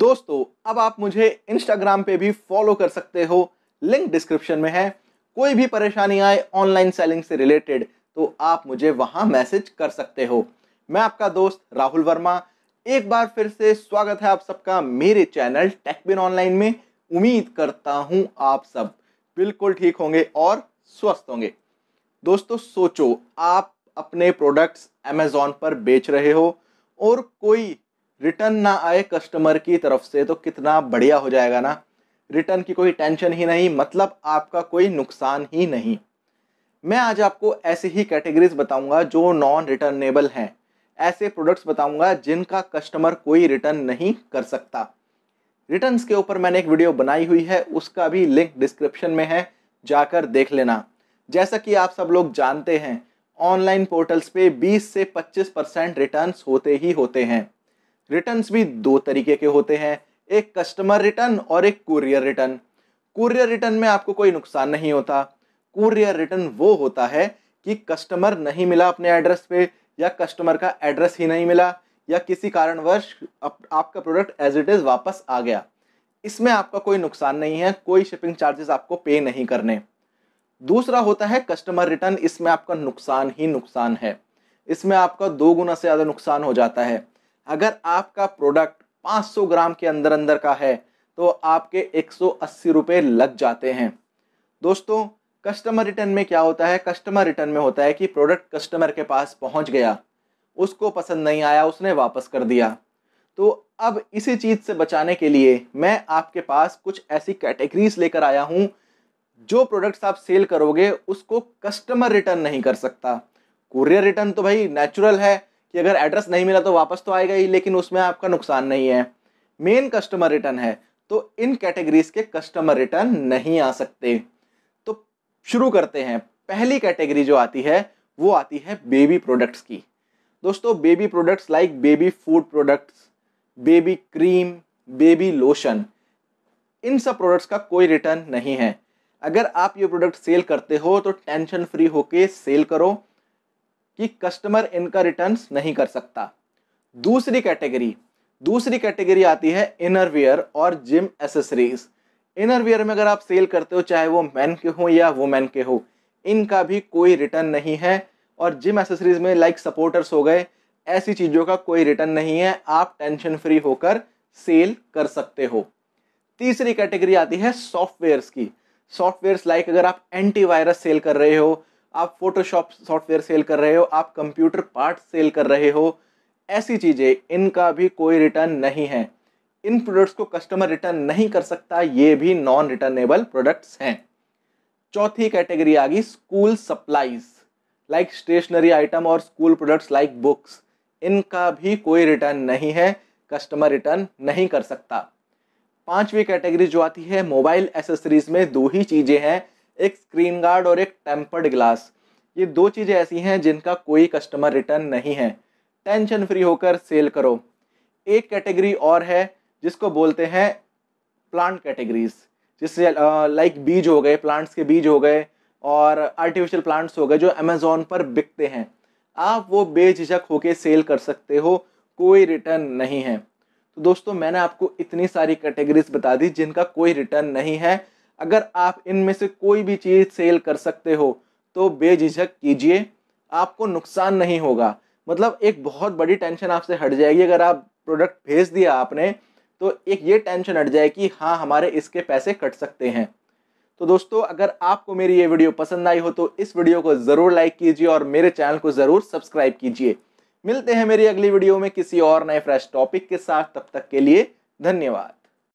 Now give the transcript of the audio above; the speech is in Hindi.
दोस्तों अब आप मुझे इंस्टाग्राम पे भी फॉलो कर सकते हो लिंक डिस्क्रिप्शन में है कोई भी परेशानी आए ऑनलाइन सेलिंग से रिलेटेड तो आप मुझे वहाँ मैसेज कर सकते हो मैं आपका दोस्त राहुल वर्मा एक बार फिर से स्वागत है आप सबका मेरे चैनल टेकबिन ऑनलाइन में उम्मीद करता हूँ आप सब बिल्कुल ठीक होंगे और स्वस्थ होंगे दोस्तों सोचो आप अपने प्रोडक्ट्स अमेज़ॉन पर बेच रहे हो और कोई रिटर्न ना आए कस्टमर की तरफ से तो कितना बढ़िया हो जाएगा ना रिटर्न की कोई टेंशन ही नहीं मतलब आपका कोई नुकसान ही नहीं मैं आज आपको ऐसे ही कैटेगरीज बताऊंगा जो नॉन रिटर्नेबल हैं ऐसे प्रोडक्ट्स बताऊंगा जिनका कस्टमर कोई रिटर्न नहीं कर सकता रिटर्न्स के ऊपर मैंने एक वीडियो बनाई हुई है उसका भी लिंक डिस्क्रिप्शन में है जाकर देख लेना जैसा कि आप सब लोग जानते हैं ऑनलाइन पोर्टल्स पे 20 से 25 परसेंट रिटर्न होते ही होते हैं रिटर्न्स भी दो तरीके के होते हैं एक कस्टमर रिटर्न और एक कुरियर रिटर्न कुरियर रिटर्न में आपको कोई नुकसान नहीं होता कुरियर रिटर्न वो होता है कि कस्टमर नहीं मिला अपने एड्रेस पे या कस्टमर का एड्रेस ही नहीं मिला या किसी कारणवश आप, आपका प्रोडक्ट एज इट इज़ वापस आ गया इसमें आपका कोई नुकसान नहीं है कोई शिपिंग चार्जेस आपको पे नहीं करने दूसरा होता है कस्टमर रिटर्न इसमें आपका नुकसान ही नुकसान है इसमें आपका दो गुना से ज़्यादा नुकसान हो जाता है अगर आपका प्रोडक्ट 500 ग्राम के अंदर अंदर का है तो आपके एक सौ लग जाते हैं दोस्तों कस्टमर रिटर्न में क्या होता है कस्टमर रिटर्न में होता है कि प्रोडक्ट कस्टमर के पास पहुंच गया उसको पसंद नहीं आया उसने वापस कर दिया तो अब इसी चीज़ से बचाने के लिए मैं आपके पास कुछ ऐसी कैटेगरीज लेकर आया हूँ जो प्रोडक्ट्स आप सेल करोगे उसको कस्टमर रिटर्न नहीं कर सकता कुरियर रिटर्न तो भाई नेचुरल है कि अगर एड्रेस नहीं मिला तो वापस तो आएगा ही लेकिन उसमें आपका नुकसान नहीं है मेन कस्टमर रिटर्न है तो इन कैटेगरीज के कस्टमर रिटर्न नहीं आ सकते तो शुरू करते हैं पहली कैटेगरी जो आती है वो आती है बेबी प्रोडक्ट्स की दोस्तों baby products like baby food products baby cream baby lotion इन सब प्रोडक्ट्स का कोई रिटर्न नहीं है अगर आप ये प्रोडक्ट सेल करते हो तो टेंशन फ्री होके सेल करो कि कस्टमर इनका रिटर्न नहीं कर सकता दूसरी कैटेगरी दूसरी कैटेगरी आती है इनरवेयर और जिम एसेसरीज इनरवेयर में अगर आप सेल करते हो चाहे वो मैन के हो या वुमेन के हो इनका भी कोई रिटर्न नहीं है और जिम एसेसरीज में लाइक सपोर्टर्स हो गए ऐसी चीज़ों का कोई रिटर्न नहीं है आप टेंशन फ्री होकर सेल कर सकते हो तीसरी कैटेगरी आती है सॉफ्टवेयर्स की सॉफ्टवेयर्स लाइक अगर आप एंटीवायरस सेल कर रहे हो आप फोटोशॉप सॉफ्टवेयर सेल कर रहे हो आप कंप्यूटर पार्ट सेल कर रहे हो ऐसी चीज़ें इनका भी कोई रिटर्न नहीं है इन प्रोडक्ट्स को कस्टमर रिटर्न नहीं कर सकता ये भी नॉन रिटर्नेबल प्रोडक्ट्स हैं चौथी कैटेगरी आ गई school supplies like stationery item और स्कूल प्रोडक्ट्स लाइक बुक्स इनका भी कोई रिटर्न नहीं है कस्टमर रिटर्न नहीं कर सकता पांचवी कैटेगरी जो आती है मोबाइल एसेसरीज में दो ही चीज़ें हैं एक स्क्रीन गार्ड और एक टेम्पर्ड ग्लास ये दो चीज़ें ऐसी हैं जिनका कोई कस्टमर रिटर्न नहीं है टेंशन फ्री होकर सेल करो एक कैटेगरी और है जिसको बोलते हैं प्लांट कैटेगरीज जिससे लाइक बीज हो गए प्लांट्स के बीज हो गए और आर्टिफिशियल प्लांट्स हो गए जो अमेज़ोन पर बिकते हैं आप वो बेझिझक होके सेल कर सकते हो कोई रिटर्न नहीं है तो दोस्तों मैंने आपको इतनी सारी कैटेगरीज बता दी जिनका कोई रिटर्न नहीं है अगर आप इनमें से कोई भी चीज़ सेल कर सकते हो तो बेझिझक कीजिए आपको नुकसान नहीं होगा मतलब एक बहुत बड़ी टेंशन आपसे हट जाएगी अगर आप प्रोडक्ट भेज दिया आपने तो एक ये टेंशन हट जाए कि हाँ हमारे इसके पैसे कट सकते हैं तो दोस्तों अगर आपको मेरी ये वीडियो पसंद आई हो तो इस वीडियो को ज़रूर लाइक कीजिए और मेरे चैनल को ज़रूर सब्सक्राइब कीजिए मिलते हैं मेरी अगली वीडियो में किसी और नए फ्रेश टॉपिक के साथ तब तक के लिए धन्यवाद